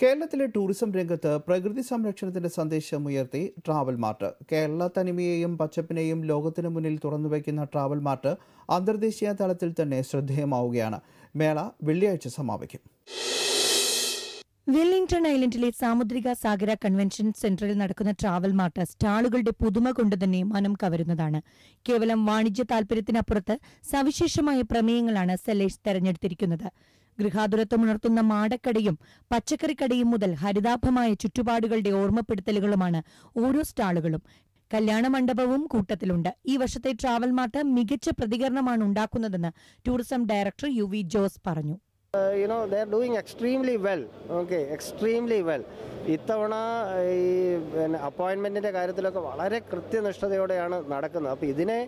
കേരളത്തിലെ ടൂറിസം രംഗത്ത് പ്രകൃതി സംരക്ഷണത്തിന്റെ സന്ദേശം ഉയർത്തി ട്രാവൽ മാർട്ട് കേരള തനിമയെയും പച്ചപ്പിനെയും ലോകത്തിനു മുന്നിൽ തുറന്നുവയ്ക്കുന്ന ട്രാവൽ മാർട്ട് അന്തർദേശീയ തലത്തിൽ തന്നെ ശ്രദ്ധേയമാവുകയാണ് മേള വെള്ളിയാഴ്ച സമാപിക്കും വെല്ലിംഗ്ടൺ ഐലൻഡിലെ സാമുദ്രിക സാഗര കൺവെൻഷൻ സെന്ററിൽ നടക്കുന്ന ട്രാവൽ മാർട്ട് സ്റ്റാളുകളുടെ പുതുമ കൊണ്ട് തന്നെ മനം കവരുന്നതാണ് കേവലം വാണിജ്യ താൽപര്യത്തിനപ്പുറത്ത് സവിശേഷമായ പ്രമേയങ്ങളാണ് സെല്ലേഷ് തെരഞ്ഞെടുത്തിരിക്കുന്നത് ഗൃഹാതുരത്വമുണർത്തുന്ന മാടക്കടയും പച്ചക്കറിക്കടയും മുതൽ ഹരിതാഭമായ ചുറ്റുപാടുകളുടെ ഓർമ്മപ്പെടുത്തലുകളുമാണ് ഓരോ സ്റ്റാളുകളും കല്യാണ മണ്ഡപവും കൂട്ടത്തിലുണ്ട് ഈ വർഷത്തെ ട്രാവൽ മാർട്ട് മികച്ച പ്രതികരണമാണ് ഉണ്ടാക്കുന്നതെന്ന് tourism director U V Jose പറഞ്ഞു you know they are doing extremely well okay extremely well ഇത്തവണ ഈ പിന്നെ അപ്പോയിൻമെൻറ്റിൻ്റെ കാര്യത്തിലൊക്കെ വളരെ കൃത്യനിഷ്ഠതയോടെയാണ് നടക്കുന്നത് അപ്പോൾ ഇതിനെ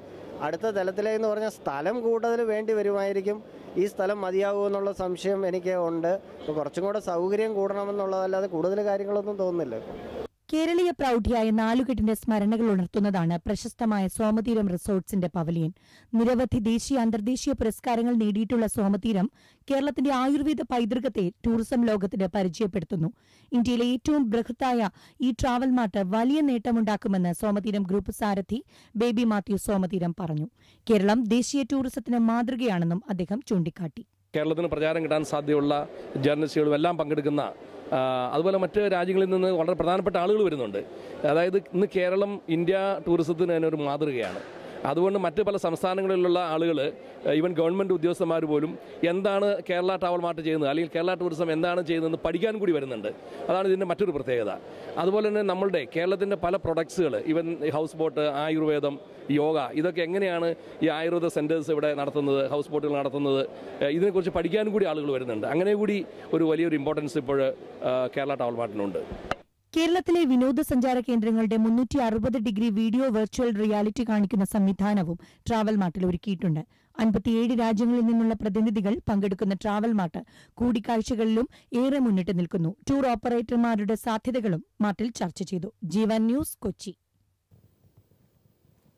അടുത്ത തലത്തിലേന്ന് പറഞ്ഞാൽ സ്ഥലം കൂടുതൽ വേണ്ടി വരുമായിരിക്കും ഈ സ്ഥലം മതിയാകുമോ എന്നുള്ള സംശയം എനിക്ക് ഉണ്ട് അപ്പോൾ കുറച്ചും കൂടെ സൗകര്യം കൂടണമെന്നുള്ളതല്ലാതെ കൂടുതൽ കാര്യങ്ങളൊന്നും തോന്നുന്നില്ല കേരളീയ പ്രൗഢിയായ നാലുകെട്ടിന്റെ സ്മരണകൾ ഉണർത്തുന്നതാണ് പ്രശസ്തമായ സോമതീരം റിസോർട്ട്സിന്റെ പവലിയൻ നിരവധി ദേശീയ അന്തർദേശീയ പുരസ്കാരങ്ങൾ നേടിയിട്ടുള്ള സോമതീരം കേരളത്തിന്റെ ആയുർവേദ പൈതൃകത്തെ ടൂറിസം ലോകത്തിന് പരിചയപ്പെടുത്തുന്നു ഇന്ത്യയിലെ ഏറ്റവും ബൃഹത്തായ ഈ ട്രാവൽ മാർട്ട് വലിയ നേട്ടമുണ്ടാക്കുമെന്ന് സോമതീരം ഗ്രൂപ്പ് സാരഥി ബേബി മാത്യു സോമതീരം പറഞ്ഞു കേരളം ദേശീയ ടൂറിസത്തിന് മാതൃകയാണെന്നും അദ്ദേഹം ചൂണ്ടിക്കാട്ടി കേരളത്തിന് പ്രചാരം കിട്ടാൻ സാധ്യതയുള്ള ജേർണലിസ്റ്റുകളും എല്ലാം പങ്കെടുക്കുന്ന അതുപോലെ മറ്റ് രാജ്യങ്ങളിൽ നിന്ന് വളരെ പ്രധാനപ്പെട്ട ആളുകൾ വരുന്നുണ്ട് അതായത് ഇന്ന് കേരളം ഇന്ത്യ ടൂറിസത്തിന് തന്നെ ഒരു മാതൃകയാണ് അതുകൊണ്ട് മറ്റ് പല സംസ്ഥാനങ്ങളിലുള്ള ആളുകൾ ഈവൻ ഗവൺമെൻറ് ഉദ്യോഗസ്ഥന്മാർ പോലും എന്താണ് കേരള ട്രാവൽ മാർട്ട് ചെയ്യുന്നത് അല്ലെങ്കിൽ കേരള ടൂറിസം എന്താണ് ചെയ്യുന്നതെന്ന് പഠിക്കാൻ കൂടി വരുന്നുണ്ട് അതാണ് ഇതിൻ്റെ മറ്റൊരു പ്രത്യേകത അതുപോലെ തന്നെ നമ്മളുടെ കേരളത്തിൻ്റെ പല പ്രൊഡക്ട്സുകൾ ഈവൻ ഹൗസ് ബോട്ട് ആയുർവേദം യോഗ ഇതൊക്കെ എങ്ങനെയാണ് ഈ ആയുർവേദ സെൻറ്റേഴ്സ് ഇവിടെ നടത്തുന്നത് ഹൗസ് ബോട്ടുകൾ നടത്തുന്നത് ഇതിനെക്കുറിച്ച് പഠിക്കാൻ കൂടി ആളുകൾ വരുന്നുണ്ട് അങ്ങനെ കൂടി ഒരു വലിയൊരു ഇമ്പോർട്ടൻസ് ഇപ്പോൾ കേരള ട്രാവൽ മാർട്ടിനുണ്ട് കേരളത്തിലെ വിനോദസഞ്ചാര കേന്ദ്രങ്ങളുടെ മുന്നൂറ്റി അറുപത് ഡിഗ്രി വീഡിയോ വെർച്വൽ റിയാലിറ്റി കാണിക്കുന്ന സംവിധാനവും ട്രാവൽ മാർട്ടിൽ ഒരുക്കിയിട്ടുണ്ട് അൻപത്തിയേഴ് രാജ്യങ്ങളിൽ നിന്നുള്ള പ്രതിനിധികൾ പങ്കെടുക്കുന്ന ട്രാവൽ മാർട്ട് കൂടിക്കാഴ്ചകളിലും ഏറെ മുന്നിട്ട് നിൽക്കുന്നു ടൂർ ഓപ്പറേറ്റർമാരുടെ സാധ്യതകളും മാർട്ടിൽ ചർച്ച ചെയ്തു ജീവൻ ന്യൂസ് കൊച്ചി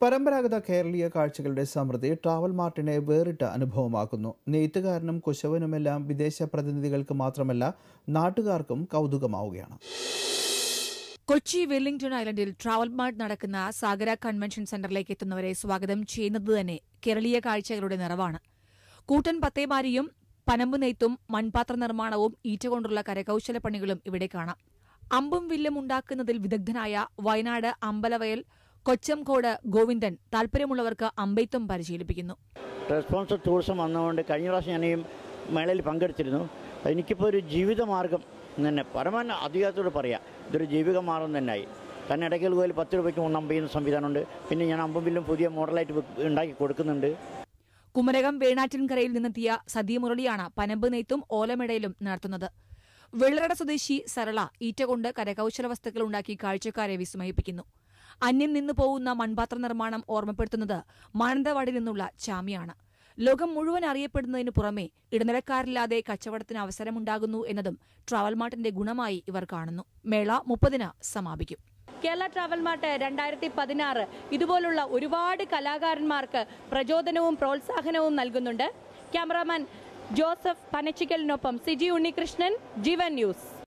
പരമ്പരാഗത കേരളീയ കാഴ്ചകളുടെ സമൃദ്ധി ട്രാവൽ മാർട്ടിനെ വേറിട്ട അനുഭവമാക്കുന്നു നെയ്ത്തുകാരനും കുശവനുമെല്ലാം വിദേശ പ്രതിനിധികൾക്ക് മാത്രമല്ല നാട്ടുകാർക്കും കൗതുകമാവുകയാണ് കൊച്ചി വെല്ലിംഗ്ടൺ ഐലൻഡിൽ ട്രാവൽ മാർട്ട് നടക്കുന്ന സാഗര കൺവെൻഷൻ സെന്ററിലേക്ക് എത്തുന്നവരെ സ്വാഗതം ചെയ്യുന്നത് തന്നെ കേരളീയ കാഴ്ചകളുടെ നിറവാണ് കൂട്ടൻ പത്തേമാരിയും പനമ്പ് നെയ്ത്തും മൺപാത്ര നിർമ്മാണവും ഈറ്റ കൊണ്ടുള്ള കരകൌശല പണികളും ഇവിടെ കാണാം അമ്പും വില്ലും ഉണ്ടാക്കുന്നതിൽ വിദഗ്ധനായ വയനാട് അമ്പലവയൽ കൊച്ചംകോട് ഗോവിന്ദൻ താല്പര്യമുള്ളവർക്ക് അമ്പെയ്ത്തും പരിശീലിപ്പിക്കുന്നു റെസ്പോൺസ് ടൂറിസം വന്നതുകൊണ്ട് കഴിഞ്ഞ പ്രാവശ്യം ഞാനീ മേളയിൽ പങ്കെടുത്തിരുന്നു എനിക്കിപ്പോൾ ഒരു ജീവിതമാർഗം തന്നെ പരമൻ അധികാരത്തോട് പറയാം ഇതൊരു ജീവിക മാർഗം തന്നെയായി തന്നെ ഇടയ്ക്കൽ കോയിൽ പത്ത് രൂപയ്ക്ക് മൂന്ന് അമ്പെയ്യുന്ന സംവിധാനമുണ്ട് പിന്നെ ഞാൻ അമ്പും പുതിയ മോഡലായിട്ട് ഉണ്ടാക്കി കൊടുക്കുന്നുണ്ട് കുമരകം വേണാറ്റിൻകരയിൽ നിന്നെത്തിയ സതീമുരളിയാണ് പനമ്പ് നെയ്ത്തും ഓലമേടയിലും നടത്തുന്നത് വെള്ളറട സ്വദേശി സരള ഈറ്റ കൊണ്ട് കരകൗശല വസ്തുക്കൾ ഉണ്ടാക്കി കാഴ്ചക്കാരെ വിസ്മയിപ്പിക്കുന്നു അന്യം നിന്നു പോകുന്ന മൺപാത്ര നിർമ്മാണം ഓർമ്മപ്പെടുത്തുന്നത് മാനന്തവാടി നിന്നുള്ള ചാമിയാണ് ലോകം മുഴുവൻ അറിയപ്പെടുന്നതിന് പുറമെ ഇടനിലക്കാരില്ലാതെ കച്ചവടത്തിന് അവസരമുണ്ടാകുന്നു എന്നതും ട്രാവൽ മാർട്ടിന്റെ ഗുണമായി ഇവർ കാണുന്നു മേള മുപ്പതിന് സമാപിക്കും കേരള ട്രാവൽ മാർട്ട് രണ്ടായിരത്തി പതിനാറ് ഇതുപോലുള്ള ഒരുപാട് കലാകാരന്മാർക്ക് പ്രചോദനവും പ്രോത്സാഹനവും നൽകുന്നുണ്ട് ക്യാമറാമാൻ ജോസഫ് പനച്ചിക്കലിനൊപ്പം സിജി ഉണ്ണികൃഷ്ണൻ ജീവൻ ന്യൂസ്